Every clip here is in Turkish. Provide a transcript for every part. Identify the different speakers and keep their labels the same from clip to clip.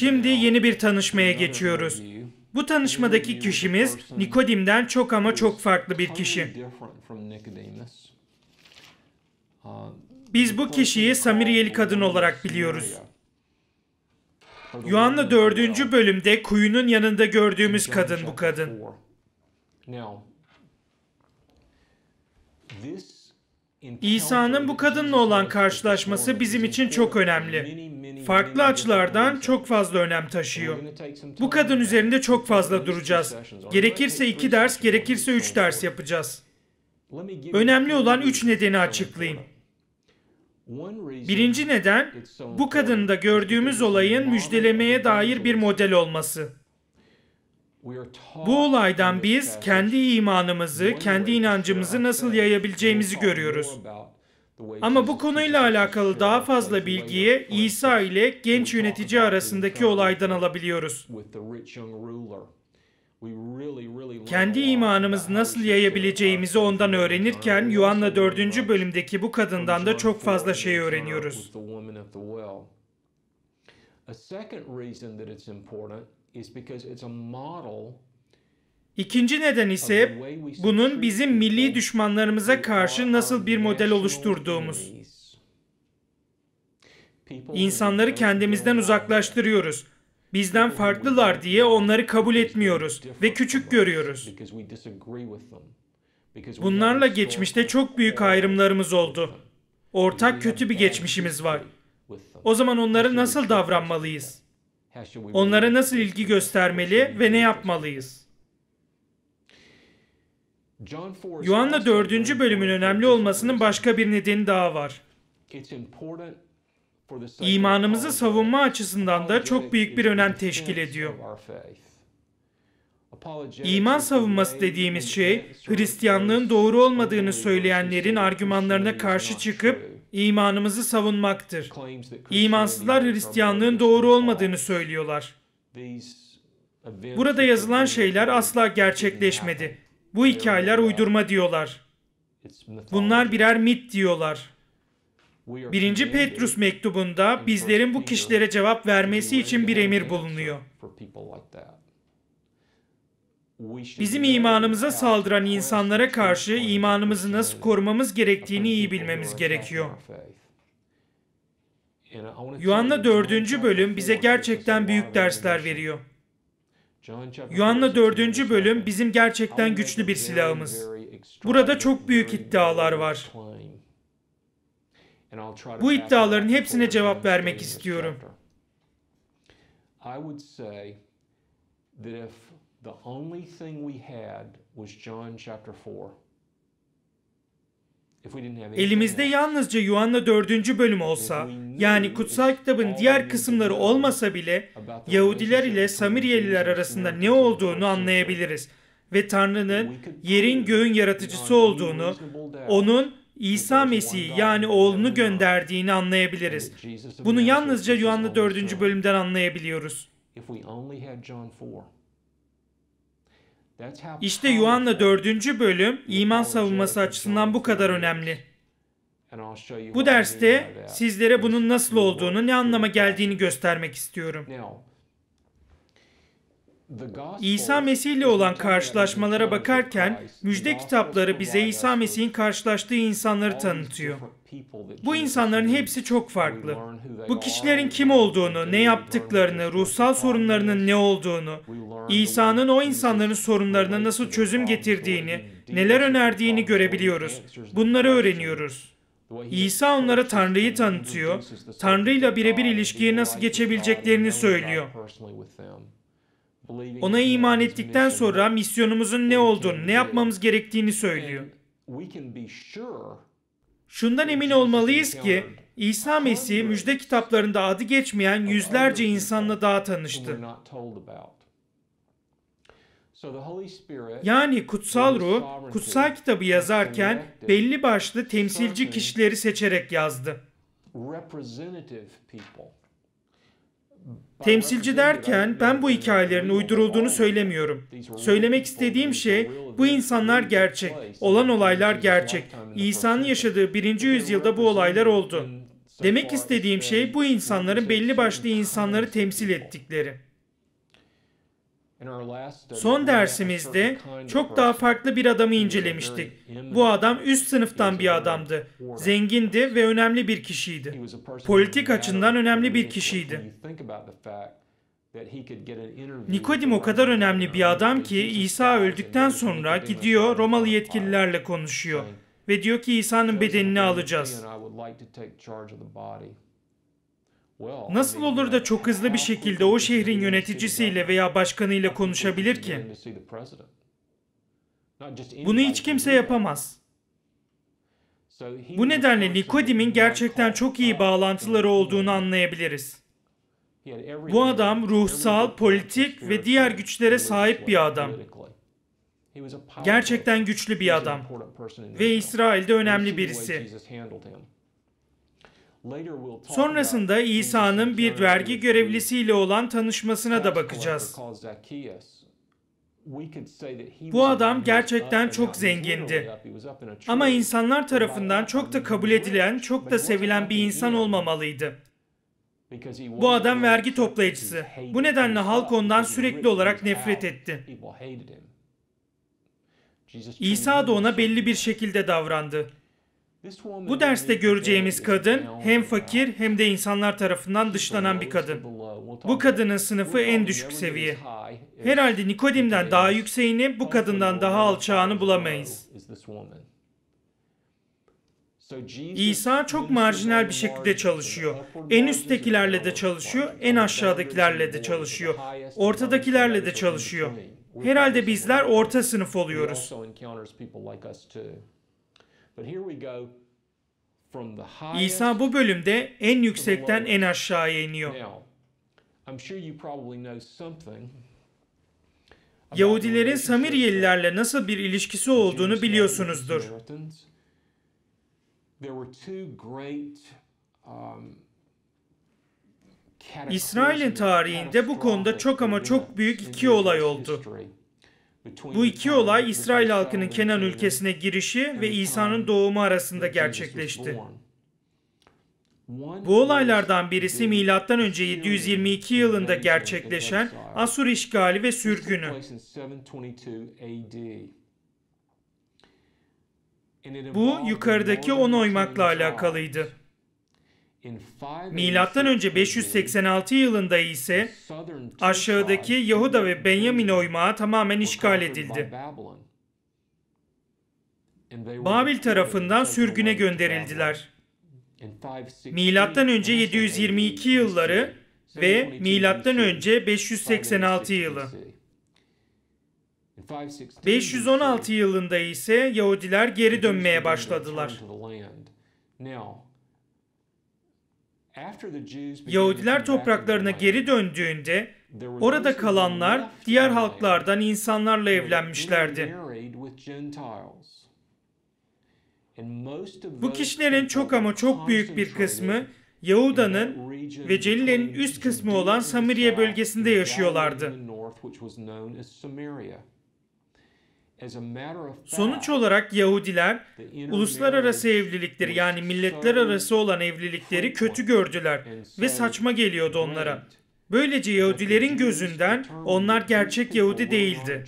Speaker 1: Şimdi yeni bir tanışmaya geçiyoruz. Bu tanışmadaki kişimiz Nikodim'den çok ama çok farklı bir kişi. Biz bu kişiyi Samiriyeli kadın olarak biliyoruz. Yuhanna 4. bölümde kuyunun yanında gördüğümüz kadın bu kadın. This İsa'nın bu kadınla olan karşılaşması bizim için çok önemli. Farklı açılardan çok fazla önem taşıyor. Bu kadın üzerinde çok fazla duracağız. Gerekirse iki ders, gerekirse üç ders yapacağız. Önemli olan üç nedeni açıklayayım. Birinci neden, bu kadında gördüğümüz olayın müjdelemeye dair bir model olması. Bu olaydan biz kendi imanımızı, kendi inancımızı nasıl yayabileceğimizi görüyoruz. Ama bu konuyla alakalı daha fazla bilgiyi İsa ile genç yönetici arasındaki olaydan alabiliyoruz. Kendi imanımızı nasıl yayabileceğimizi ondan öğrenirken Yuhanna 4. bölümdeki bu kadından da çok fazla şey
Speaker 2: öğreniyoruz.
Speaker 1: İkinci neden ise bunun bizim milli düşmanlarımıza karşı nasıl bir model oluşturduğumuz. İnsanları kendimizden uzaklaştırıyoruz. Bizden farklılar diye onları kabul etmiyoruz ve küçük görüyoruz. Bunlarla geçmişte çok büyük ayrımlarımız oldu. Ortak kötü bir geçmişimiz var. O zaman onlara nasıl davranmalıyız? Onlara nasıl ilgi göstermeli ve ne yapmalıyız? Yuhanna 4. bölümün önemli olmasının başka bir nedeni daha var. İmanımızı savunma açısından da çok büyük bir önem teşkil ediyor. İman savunması dediğimiz şey, Hristiyanlığın doğru olmadığını söyleyenlerin argümanlarına karşı çıkıp imanımızı savunmaktır. İmansızlar Hristiyanlığın doğru olmadığını söylüyorlar. Burada yazılan şeyler asla gerçekleşmedi. Bu hikayeler uydurma diyorlar. Bunlar birer mit diyorlar. 1. Petrus mektubunda bizlerin bu kişilere cevap vermesi için bir emir uh, bulunuyor. Bizim imanımıza saldıran insanlara karşı imanımızı nasıl korumamız gerektiğini iyi bilmemiz gerekiyor. Yuhanna 4. bölüm bize gerçekten büyük dersler veriyor. Yuhanna 4. bölüm bizim gerçekten güçlü bir silahımız. Burada çok büyük iddialar var.
Speaker 2: Bu iddiaların
Speaker 1: hepsine cevap vermek istiyorum.
Speaker 2: The only thing we had was John chapter 4. Elimizde yalnızca
Speaker 1: Yuhanna 4. bölüm olsa, yani kutsal kitabın diğer kısımları olmasa bile Yahudiler ile Samiriyeliler arasında ne olduğunu anlayabiliriz ve Tanrı'nın yerin göğün yaratıcısı olduğunu, onun İsa Mesih'i yani oğlunu gönderdiğini anlayabiliriz. Bunu yalnızca Yuhanna 4. bölümden anlayabiliyoruz. İşte Yuhanna 4. bölüm iman savunması açısından bu kadar önemli. Bu derste sizlere bunun nasıl olduğunu, ne anlama geldiğini göstermek istiyorum. İsa Mesih ile olan karşılaşmalara bakarken müjde kitapları bize İsa Mesih'in karşılaştığı insanları tanıtıyor. Bu insanların hepsi çok farklı. Bu kişilerin kim olduğunu, ne yaptıklarını, ruhsal sorunlarının ne olduğunu, İsa'nın o insanların sorunlarına nasıl çözüm getirdiğini, neler önerdiğini görebiliyoruz. Bunları öğreniyoruz. İsa onlara Tanrı'yı tanıtıyor, Tanrı'yla birebir ilişkiye nasıl geçebileceklerini söylüyor. Ona iman ettikten sonra misyonumuzun ne olduğunu, ne yapmamız gerektiğini söylüyor. Şundan emin olmalıyız ki İsa Mesih müjde kitaplarında adı geçmeyen yüzlerce insanla daha tanıştı. Yani kutsal ruh kutsal kitabı yazarken belli başlı temsilci kişileri seçerek yazdı. Temsilci derken ben bu hikayelerin uydurulduğunu söylemiyorum. Söylemek şey, istediğim şey bu insanlar gerçek, olan olaylar gerçek. İsa'nın yaşadığı birinci yüzyılda bu olaylar oldu. Demek istediğim şey bu insanların belli başlı insanları temsil ettikleri. Son dersimizde çok daha farklı bir adamı incelemiştik. Bu adam üst sınıftan bir adamdı. Zengindi ve önemli bir kişiydi. Politik açıdan önemli bir kişiydi. Nikodim o kadar önemli bir adam ki İsa öldükten sonra gidiyor Romalı yetkililerle konuşuyor ve diyor ki İsa'nın bedenini alacağız. Nasıl olur da çok hızlı bir şekilde o şehrin yöneticisiyle veya başkanıyla konuşabilir ki? Bunu hiç kimse yapamaz. Bu nedenle Nikodim'in gerçekten çok iyi bağlantıları olduğunu anlayabiliriz. Bu adam ruhsal, politik ve diğer güçlere sahip bir adam. Gerçekten güçlü bir adam ve İsrail'de önemli birisi. Sonrasında İsa'nın bir vergi görevlisiyle olan tanışmasına da bakacağız. Bu adam gerçekten çok zengindi. Ama insanlar tarafından çok da kabul edilen, çok da sevilen bir insan olmamalıydı. Bu adam vergi toplayıcısı. Bu nedenle halk ondan sürekli olarak nefret etti. İsa da ona belli bir şekilde davrandı. Bu derste göreceğimiz kadın hem fakir hem de insanlar tarafından dışlanan bir kadın. Bu kadının sınıfı en düşük seviye. Herhalde Nikodim'den daha yükseğini, bu kadından daha alçağını bulamayız. İsa çok marjinal bir şekilde çalışıyor. En üsttekilerle de çalışıyor, en aşağıdakilerle de çalışıyor. Ortadakilerle de çalışıyor.
Speaker 2: Herhalde bizler orta
Speaker 1: sınıf oluyoruz. İsa bu bölümde en yüksekten en aşağıya iniyor. Yahudilerin Samiriyelilerle nasıl bir ilişkisi olduğunu biliyorsunuzdur. Um, İsrail'in tarihinde bu konuda çok ama çok büyük iki olay oldu. Bu iki olay İsrail halkının Kenan ülkesine girişi ve İsa'nın doğumu arasında gerçekleşti. Bu olaylardan birisi M.Ö. 722 yılında gerçekleşen Asur işgali ve
Speaker 2: sürgünü. Bu yukarıdaki
Speaker 1: on oymakla alakalıydı. Milattan önce 586 yılında ise aşağıdaki Yahuda ve Benjamin oymağı tamamen işgal edildi. Babil tarafından sürgüne gönderildiler. Milattan önce 722 yılları ve milattan önce 586 yılı. 516 yılında ise Yahudiler geri dönmeye başladılar. Yahudiler topraklarına geri döndüğünde orada kalanlar diğer halklardan insanlarla evlenmişlerdi. Bu kişilerin çok ama çok büyük bir kısmı Yahuda'nın ve Celile'nin üst kısmı olan Samiriye bölgesinde yaşıyorlardı. Sonuç olarak Yahudiler uluslararası evlilikleri yani milletler arası olan evlilikleri kötü gördüler ve saçma geliyordu onlara. Böylece Yahudilerin gözünden onlar gerçek Yahudi değildi.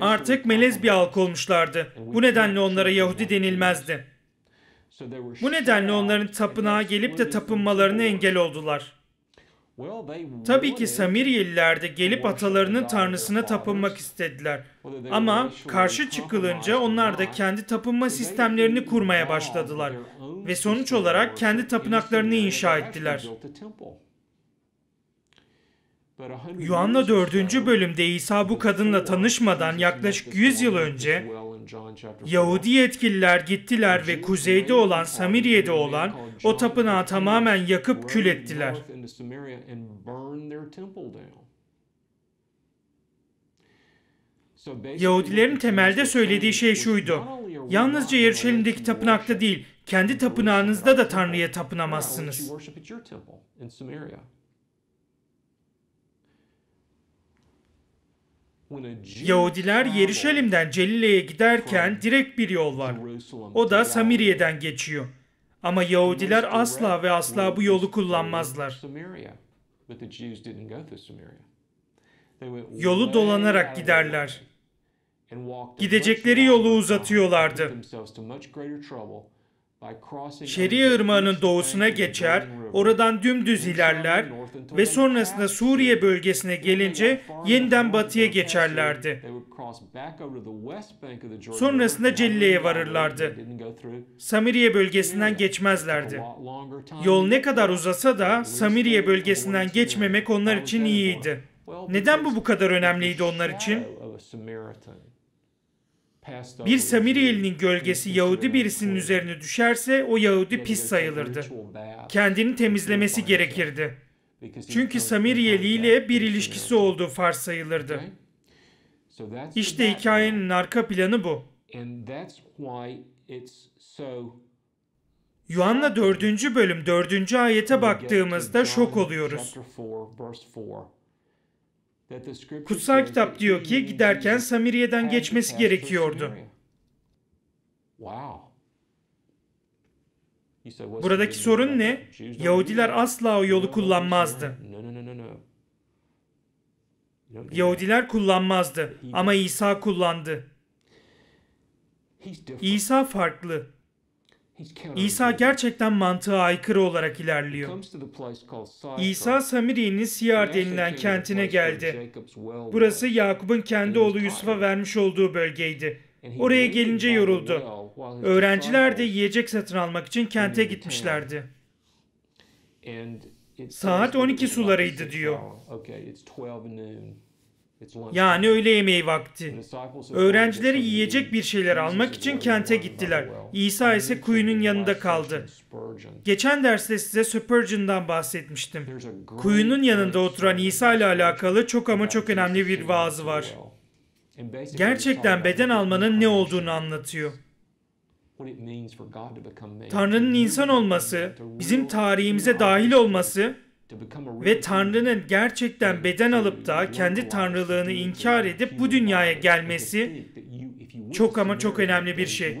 Speaker 1: Artık melez bir halk olmuşlardı. Bu nedenle onlara Yahudi denilmezdi. Bu nedenle onların tapınağa gelip de tapınmalarını engel oldular. Tabii ki Samiriyeliler gelip atalarının tanrısına tapınmak istediler. Ama karşı çıkılınca onlar da kendi tapınma sistemlerini kurmaya başladılar. Ve sonuç olarak kendi tapınaklarını inşa ettiler. Yuhanna 4. bölümde İsa bu kadınla tanışmadan yaklaşık 100 yıl önce Yahudi yetkililer gittiler ve kuzeyde olan Samiriye'de olan o tapınağı tamamen yakıp kül ettiler
Speaker 2: into Samaria and burn their temple down.
Speaker 1: Yahudilerin temelde söylediği şey şuydu. Yalnızca Yeruşalim'deki tapınakta değil, kendi tapınağınızda da Tanrı'ya tapınamazsınız. Yahudiler Yeruşalim'den Celile'ye giderken direkt bir yol var. O da Samiriye'den geçiyor. Ama Yahudiler asla ve asla bu yolu kullanmazlar.
Speaker 2: Yolu dolanarak
Speaker 1: giderler. Gidecekleri yolu uzatıyorlardı. Şeria Irmağı'nın doğusuna geçer, oradan dümdüz ilerler ve sonrasında Suriye bölgesine gelince yeniden batıya geçerlerdi.
Speaker 2: Sonrasında Celle'ye varırlardı.
Speaker 1: Samiriye bölgesinden geçmezlerdi. Yol ne kadar uzasa da Samiriye bölgesinden geçmemek onlar için iyiydi. Neden bu bu kadar önemliydi onlar için? Bir Samiriyelinin gölgesi Yahudi birisinin üzerine düşerse o Yahudi pis sayılırdı. Kendini temizlemesi gerekirdi. Çünkü Samiriyeli ile bir ilişkisi olduğu farz sayılırdı. İşte hikayenin arka planı bu. Yuhanna 4. bölüm 4. ayete baktığımızda şok oluyoruz. Kutsal kitap diyor ki giderken Samiriye'den geçmesi gerekiyordu.
Speaker 2: Buradaki sorun ne? Yahudiler asla o yolu kullanmazdı.
Speaker 1: Yahudiler kullanmazdı ama İsa kullandı. İsa farklı. İsa gerçekten mantığa aykırı olarak ilerliyor. İsa Samiri'nin Siyar denilen kentine geldi. Burası Yakup'un kendi oğlu Yusuf'a vermiş olduğu bölgeydi. Oraya gelince yoruldu. Öğrenciler de yiyecek satın almak için kente gitmişlerdi. Saat 12 sularıydı
Speaker 2: diyor. Yani öğle yemeği vakti. Öğrencileri
Speaker 1: yiyecek bir şeyler almak için kente gittiler. İsa ise kuyunun yanında kaldı. Geçen derste size Spurgeon'dan bahsetmiştim. Kuyunun yanında oturan İsa ile alakalı çok ama çok önemli bir vaazı var. Gerçekten beden almanın ne olduğunu anlatıyor. Tanrı'nın insan olması, bizim tarihimize dahil olması ve Tanrı'nın gerçekten beden alıp da kendi tanrılığını inkar edip bu dünyaya gelmesi çok ama çok önemli bir şey.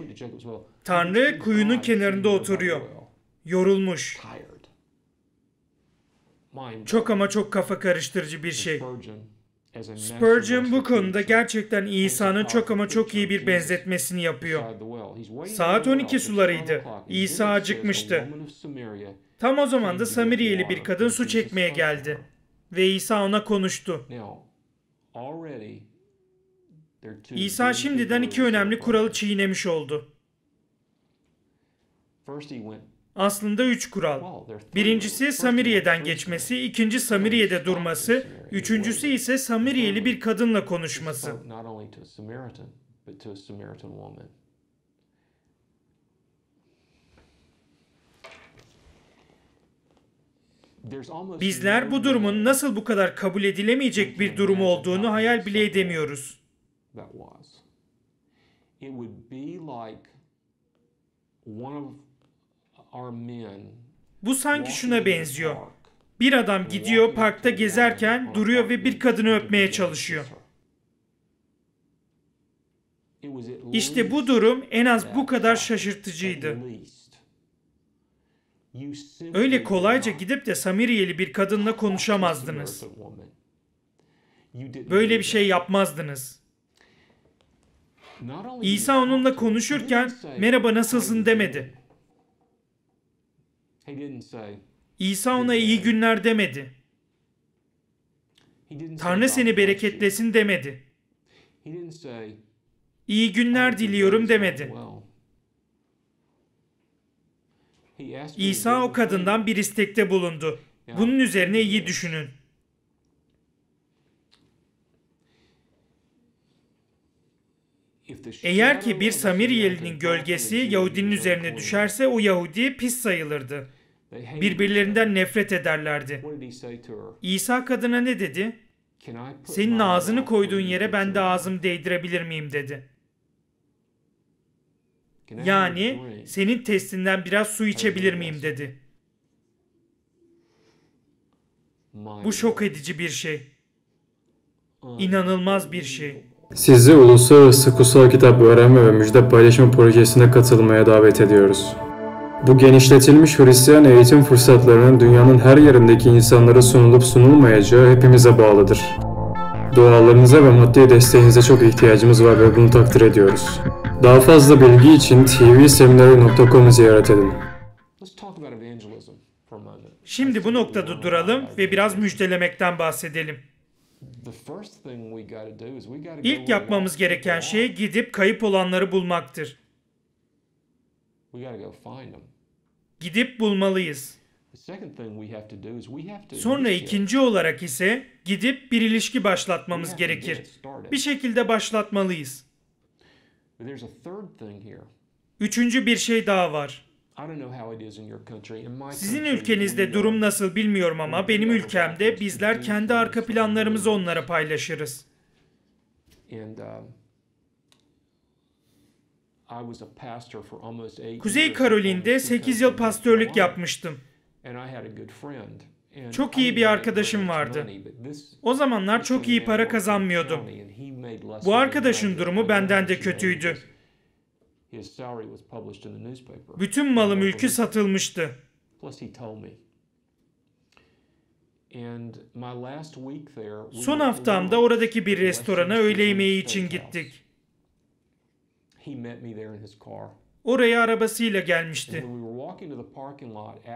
Speaker 1: Tanrı kuyunun kenarında oturuyor. Yorulmuş. Çok ama çok kafa karıştırıcı bir şey. Spurgeon bu konuda gerçekten İsa'nın çok ama çok iyi bir benzetmesini yapıyor. Saat 12 sularıydı. İsa acıkmıştı. Tam o zaman da Samiriyeli bir kadın su çekmeye geldi. Ve İsa ona konuştu. İsa şimdiden iki önemli kuralı çiğnemiş oldu. Aslında üç kural. Birincisi Samiriye'den geçmesi, ikinci Samiriye'de durması, üçüncüsü ise Samiriyeli bir kadınla konuşması. Bizler bu durumun nasıl bu kadar kabul edilemeyecek bir durum olduğunu hayal bile edemiyoruz.
Speaker 2: Bu sanki şuna benziyor.
Speaker 1: Bir adam gidiyor parkta gezerken duruyor ve bir kadını öpmeye çalışıyor. İşte bu durum en az bu kadar şaşırtıcıydı. Öyle kolayca gidip de Samiriyeli bir kadınla konuşamazdınız. Böyle bir şey yapmazdınız. İsa onunla konuşurken merhaba nasılsın demedi. İsa ona iyi günler demedi. Tanrı seni bereketlesin demedi. İyi günler diliyorum demedi. İsa o kadından bir istekte bulundu. Bunun üzerine iyi düşünün. Eğer ki bir Samiriyelinin gölgesi Yahudinin üzerine düşerse o Yahudi pis sayılırdı. Birbirlerinden nefret ederlerdi. İsa kadına ne dedi? Senin ağzını koyduğun yere ben de ağzım değdirebilir miyim dedi. Yani senin testinden biraz su içebilir miyim dedi. Bu şok edici bir şey. İnanılmaz bir şey. Sizi Uluslararası Kutsal Kitap Öğrenme ve Müjde paylaşma Projesi'ne katılmaya davet ediyoruz. Bu genişletilmiş Hristiyan eğitim fırsatlarının dünyanın her yerindeki insanlara sunulup sunulmayacağı hepimize bağlıdır. Dualarınıza ve maddi desteğinize çok ihtiyacımız var ve bunu takdir ediyoruz. Daha fazla bilgi için tvseminary.com'u ziyaret edin. Şimdi bu noktada duralım ve biraz müjdelemekten bahsedelim. İlk yapmamız gereken şey gidip kayıp olanları bulmaktır. Gidip bulmalıyız. Sonra ikinci olarak ise gidip bir ilişki başlatmamız gerekir. Bir şekilde başlatmalıyız. Üçüncü bir şey daha var.
Speaker 2: Sizin ülkenizde durum
Speaker 1: nasıl bilmiyorum ama benim ülkemde bizler kendi arka planlarımızı onlara paylaşırız.
Speaker 2: Um, Kuzey Karolin'de
Speaker 1: 8 yıl pastörlük yapmıştım. Çok iyi bir arkadaşım vardı. O zamanlar çok iyi para kazanmıyordum. Bu arkadaşın durumu benden de kötüydü. Bütün malı mülkü satılmıştı.
Speaker 2: Son haftamda
Speaker 1: oradaki bir restorana öğle yemeği için gittik oraya arabasıyla gelmişti.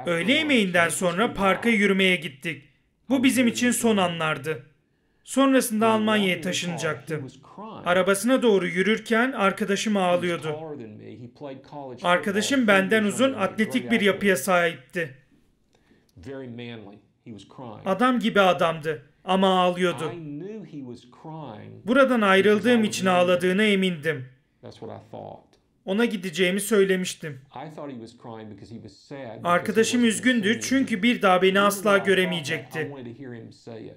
Speaker 1: Öğle yemeğinden sonra parka yürümeye gittik. Bu bizim için son anlardı. Sonrasında Almanya'ya taşınacaktı. Arabasına doğru yürürken arkadaşım ağlıyordu. Arkadaşım benden uzun atletik bir yapıya sahipti. Adam gibi adamdı ama ağlıyordu. Buradan ayrıldığım için ağladığına emindim. Ona gideceğimi söylemiştim. Arkadaşım üzgündü çünkü bir daha beni asla göremeyecekti.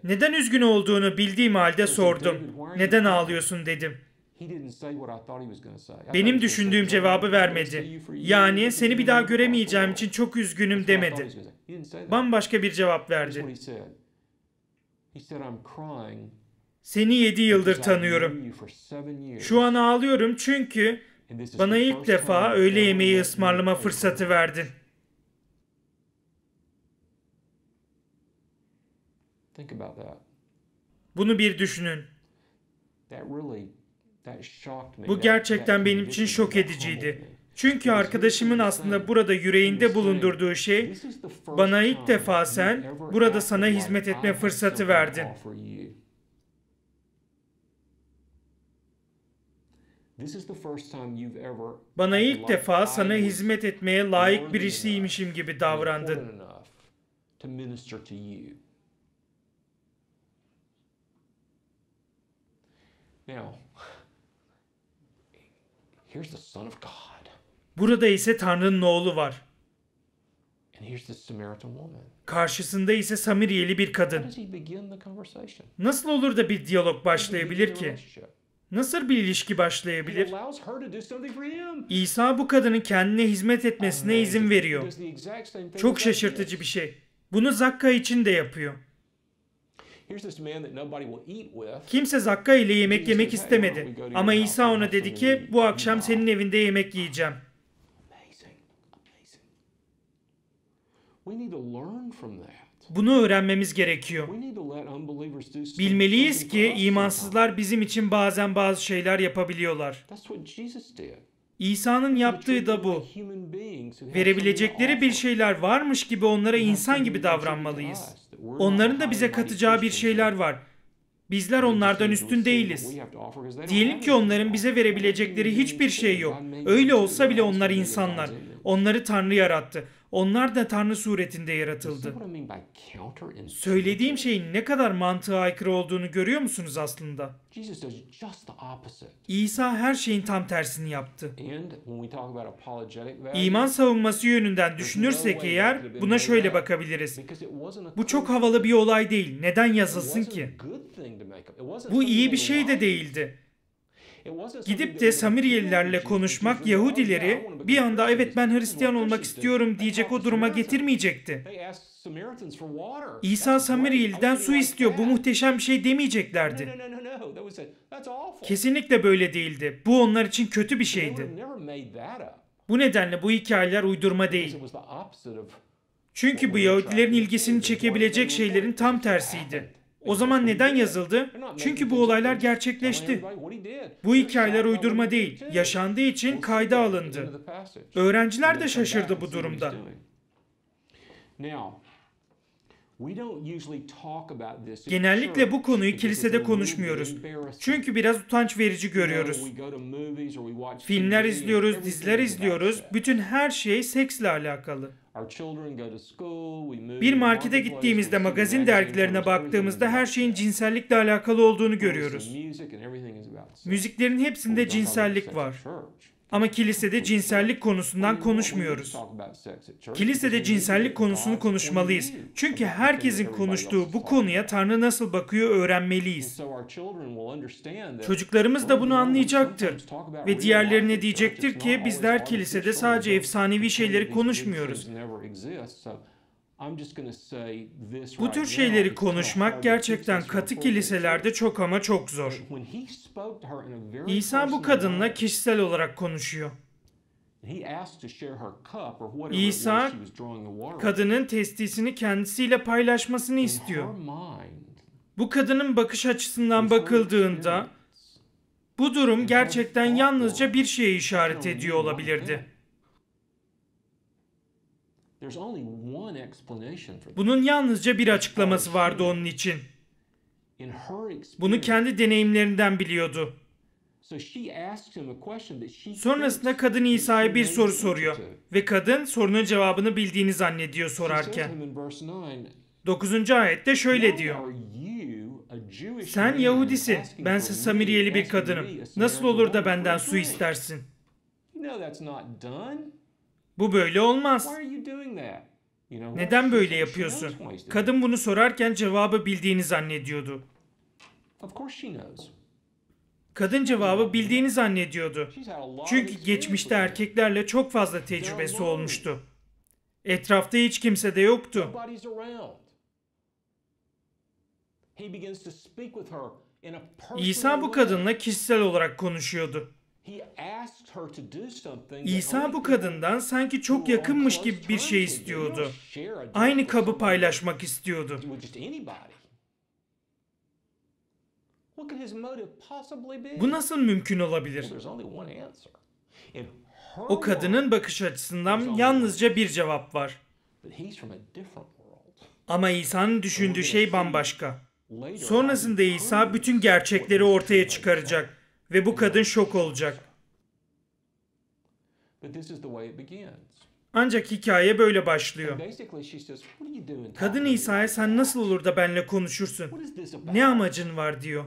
Speaker 1: Neden üzgün olduğunu bildiğim halde sordum. Neden ağlıyorsun dedim. Benim düşündüğüm cevabı vermedi. Yani seni bir daha göremeyeceğim için çok üzgünüm demedi. Bambaşka bir cevap verdi. Seni yedi yıldır tanıyorum. Şu an ağlıyorum çünkü bana ilk defa öğle yemeği ısmarlama fırsatı verdin. Bunu bir düşünün.
Speaker 2: Bu gerçekten
Speaker 1: benim için şok ediciydi. Çünkü arkadaşımın aslında burada yüreğinde bulundurduğu şey, bana ilk defa sen burada sana hizmet etme fırsatı verdin. Bana ilk defa sana hizmet etmeye layık birisiymişim gibi davrandın. Burada ise Tanrı'nın oğlu var. Karşısında ise Samiriyeli bir kadın. Nasıl olur da bir diyalog başlayabilir ki? Nasıl bir ilişki başlayabilir? İsa bu kadının kendine hizmet etmesine izin veriyor. Çok şaşırtıcı bir şey. Bunu Zakka için de yapıyor. Kimse Zakka ile yemek yemek istemedi. Ama İsa ona dedi ki bu akşam senin evinde yemek yiyeceğim.
Speaker 2: We need to learn from that.
Speaker 1: Bunu öğrenmemiz gerekiyor. Bilmeliyiz ki imansızlar bizim için bazen bazı şeyler yapabiliyorlar. İsa'nın yaptığı da bu. Verebilecekleri bir şeyler varmış gibi onlara insan gibi davranmalıyız. Onların da bize katacağı bir şeyler var. Bizler onlardan üstün değiliz. Diyelim ki onların bize verebilecekleri hiçbir şey yok. Öyle olsa bile onlar insanlar. Onları Tanrı yarattı. Onlar da Tanrı suretinde yaratıldı. Söylediğim şeyin ne kadar mantığa aykırı olduğunu görüyor musunuz aslında? İsa her şeyin tam tersini yaptı. İman savunması yönünden düşünürsek eğer buna şöyle bakabiliriz. Bu çok havalı bir olay değil. Neden yazılsın ki? Bu iyi bir şey de değildi. Gidip de Samiriyelilerle konuşmak Yahudileri bir anda evet ben Hristiyan olmak istiyorum diyecek o duruma getirmeyecekti. İsa Samiriyeli'den su istiyor bu muhteşem bir şey demeyeceklerdi. Kesinlikle böyle değildi. Bu onlar için kötü bir şeydi. Bu nedenle bu hikayeler uydurma değil. Çünkü bu Yahudilerin ilgisini çekebilecek şeylerin tam tersiydi. O zaman neden yazıldı? Çünkü bu olaylar gerçekleşti. Bu hikayeler uydurma değil, yaşandığı için kayda alındı. Öğrenciler de şaşırdı bu durumda.
Speaker 2: Genellikle bu
Speaker 1: konuyu kilisede konuşmuyoruz. Çünkü biraz utanç verici görüyoruz.
Speaker 2: Filmler izliyoruz,
Speaker 1: diziler izliyoruz. Bütün her şey seksle alakalı. Bir markete gittiğimizde magazin dergilerine baktığımızda her şeyin cinsellikle alakalı olduğunu görüyoruz. Müziklerin hepsinde cinsellik var. Ama kilisede cinsellik konusundan konuşmuyoruz. Kilisede cinsellik konusunu konuşmalıyız. Çünkü herkesin konuştuğu bu konuya Tanrı nasıl bakıyor öğrenmeliyiz. Çocuklarımız da bunu anlayacaktır. Ve diğerlerine diyecektir ki bizler kilisede sadece efsanevi şeyleri konuşmuyoruz.
Speaker 2: Bu tür şeyleri konuşmak gerçekten
Speaker 1: katı kiliselerde çok ama çok zor. İsa bu kadınla kişisel olarak konuşuyor.
Speaker 2: İsa kadının
Speaker 1: testisini kendisiyle paylaşmasını istiyor. Bu kadının bakış açısından bakıldığında bu durum gerçekten yalnızca bir şeye işaret ediyor olabilirdi. Bunun yalnızca bir açıklaması vardı onun için. Bunu kendi deneyimlerinden biliyordu. Sonrasında kadın İsa'ya bir soru soruyor ve kadın sorunun cevabını bildiğini zannediyor sorarken. 9. ayette şöyle diyor. Sen Yahudisin, bense Samiriyeli bir kadınım. Nasıl olur da benden su istersin? Bu böyle olmaz. Neden böyle yapıyorsun? Kadın bunu sorarken cevabı bildiğini zannediyordu. Kadın cevabı bildiğini zannediyordu. Çünkü geçmişte erkeklerle çok fazla tecrübesi olmuştu. Etrafta hiç kimse de yoktu. İsa bu kadınla kişisel olarak konuşuyordu. İsa bu kadından sanki çok yakınmış gibi bir şey istiyordu. Aynı kabı paylaşmak istiyordu. Bu nasıl mümkün olabilir? O kadının bakış açısından yalnızca bir cevap var. Ama İsa'nın düşündüğü şey bambaşka. Sonrasında İsa bütün gerçekleri ortaya çıkaracak ve bu kadın şok olacak. Ancak hikaye böyle başlıyor. Kadın İsa'ya sen nasıl olur da benle konuşursun? Ne amacın var diyor.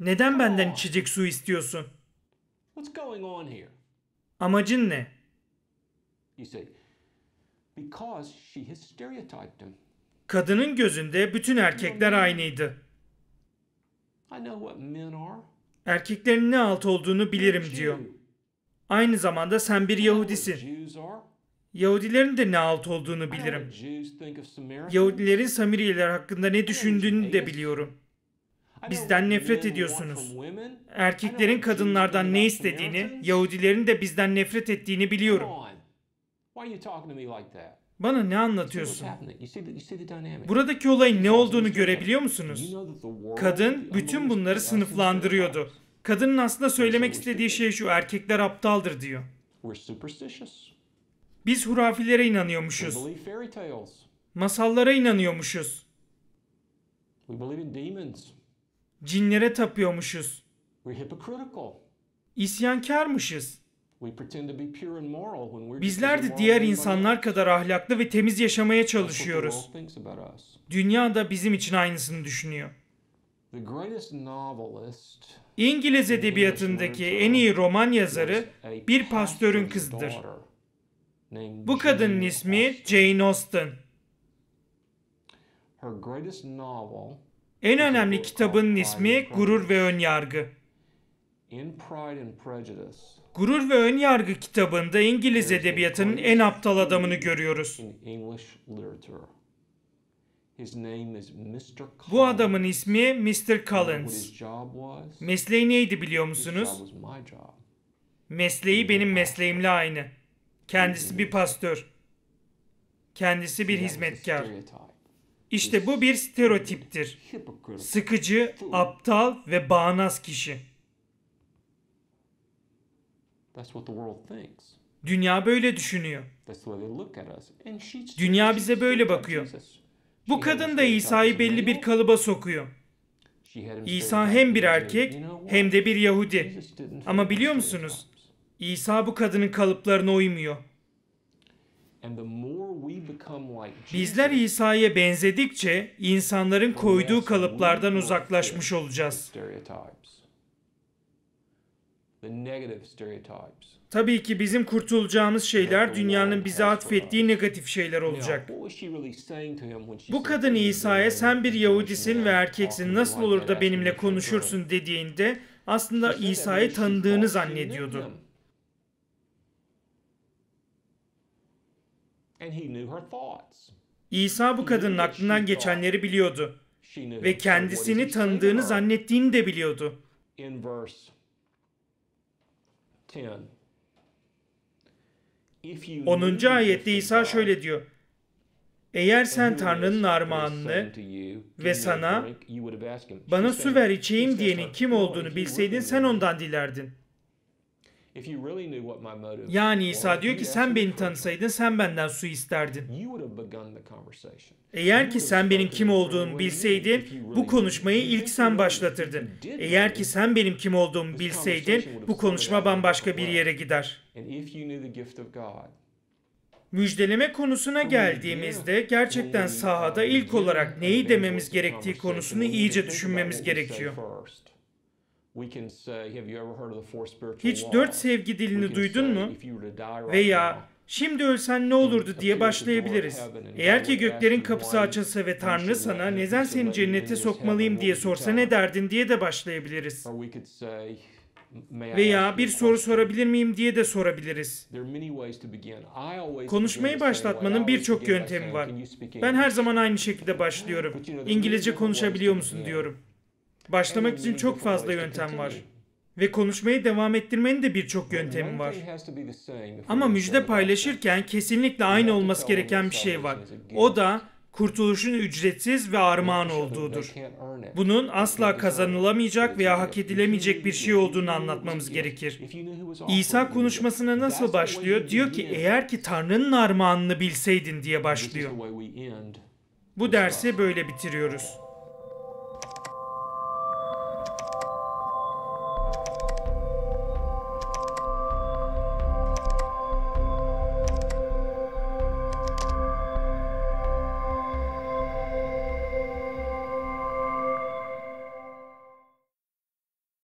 Speaker 1: Neden benden içecek su istiyorsun? Amacın ne? Kadının gözünde bütün erkekler aynıydı. Erkeklerin ne alt olduğunu bilirim diyor. Aynı zamanda sen bir Yahudisin. Yahudilerin de ne alt olduğunu bilirim. Yahudilerin Samiriyeler hakkında ne düşündüğünü de biliyorum. Bizden nefret ediyorsunuz. Erkeklerin kadınlardan ne istediğini, Yahudilerin de bizden nefret ettiğini biliyorum. Bana ne anlatıyorsun? Buradaki olayın ne olduğunu görebiliyor musunuz? Kadın bütün bunları sınıflandırıyordu. Kadının aslında söylemek istediği şey şu, erkekler aptaldır diyor. Biz hurafilere inanıyormuşuz. Masallara inanıyormuşuz. Cinlere tapıyormuşuz. İsyankarmışız. Bizler de diğer insanlar kadar ahlaklı ve temiz yaşamaya çalışıyoruz. Dünya da bizim için aynısını düşünüyor. İngiliz edebiyatındaki en iyi roman yazarı bir pastörün kızıdır. Bu kadının ismi Jane Austen. En önemli kitabının ismi Gurur ve Önyargı. Gurur ve Önyargı kitabında İngiliz edebiyatının en aptal adamını görüyoruz. Bu adamın ismi Mr. Collins. Mesleği neydi biliyor musunuz? Mesleği benim mesleğimle aynı. Kendisi bir pastör. Kendisi bir hizmetkar. İşte bu bir stereotiptir. Sıkıcı, aptal ve bağnaz kişi. That's what the world thinks. Dünya böyle düşünüyor. That's the way they look at us. And she, Dünya bize böyle bakıyor. Bu kadın da İsa'yı belli bir kalıba sokuyor. İsa hem bir erkek hem de bir Yahudi. Ama biliyor musunuz? İsa bu kadının kalıplarına uymuyor. Bizler İsa'ya benzedikçe insanların koyduğu kalıplardan uzaklaşmış olacağız. Tabii ki bizim kurtulacağımız şeyler dünyanın bize atfettiği negatif şeyler olacak. Bu kadın İsa'ya sen bir Yahudisin ve erkeksin nasıl olur da benimle konuşursun dediğinde aslında İsa'yı tanıdığını zannediyordu. İsa bu kadının aklından geçenleri biliyordu ve kendisini tanıdığını zannettiğini de biliyordu. 10. ayette İsa şöyle diyor. Eğer sen Tanrı'nın armağanını ve sana bana su ver içeyim diyenin kim olduğunu bilseydin sen ondan dilerdin.
Speaker 2: Yani İsa diyor ki sen
Speaker 1: beni tanısaydın sen benden su isterdin. Eğer ki sen benim kim olduğumu bilseydin bu konuşmayı ilk sen başlatırdın. Eğer ki sen benim kim olduğumu bilseydin bu konuşma bambaşka bir yere gider. Müjdeleme konusuna geldiğimizde gerçekten sahada ilk olarak neyi dememiz gerektiği konusunu iyice düşünmemiz gerekiyor.
Speaker 2: Hiç dört sevgi
Speaker 1: dilini duydun mu? Veya şimdi ölsen ne olurdu diye başlayabiliriz. Eğer ki göklerin kapısı açılsa ve Tanrı sana neden seni cennete sokmalıyım diye sorsa ne derdin diye de başlayabiliriz. Veya bir soru sorabilir miyim diye de sorabiliriz. Konuşmayı başlatmanın birçok yöntemi var. Ben her zaman aynı şekilde başlıyorum. İngilizce konuşabiliyor musun diyorum. Başlamak için çok fazla yöntem var. Ve konuşmayı devam ettirmenin de birçok yöntemi var. Ama müjde paylaşırken kesinlikle aynı olması gereken bir şey var. O da kurtuluşun ücretsiz ve armağan olduğudur. Bunun asla kazanılamayacak veya hak edilemeyecek bir şey olduğunu anlatmamız gerekir. İsa konuşmasına nasıl başlıyor? Diyor ki eğer ki Tanrı'nın armağanını bilseydin diye başlıyor. Bu dersi böyle bitiriyoruz.